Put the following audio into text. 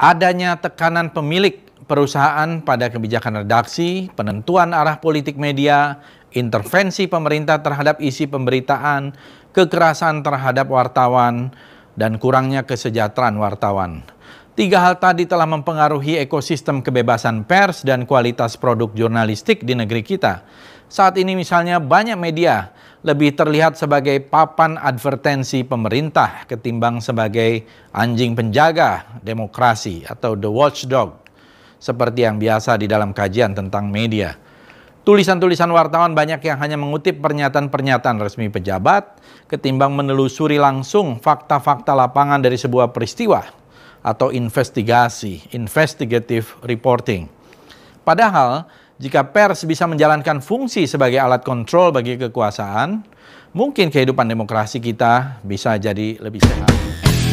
adanya tekanan pemilik perusahaan pada kebijakan redaksi, penentuan arah politik media, intervensi pemerintah terhadap isi pemberitaan, kekerasan terhadap wartawan, dan kurangnya kesejahteraan wartawan. Tiga hal tadi telah mempengaruhi ekosistem kebebasan pers dan kualitas produk jurnalistik di negeri kita. Saat ini misalnya banyak media lebih terlihat sebagai papan advertensi pemerintah ketimbang sebagai anjing penjaga demokrasi atau the watchdog seperti yang biasa di dalam kajian tentang media. Tulisan-tulisan wartawan banyak yang hanya mengutip pernyataan-pernyataan resmi pejabat ketimbang menelusuri langsung fakta-fakta lapangan dari sebuah peristiwa atau investigasi, investigative reporting. Padahal jika pers bisa menjalankan fungsi sebagai alat kontrol bagi kekuasaan, mungkin kehidupan demokrasi kita bisa jadi lebih sehat.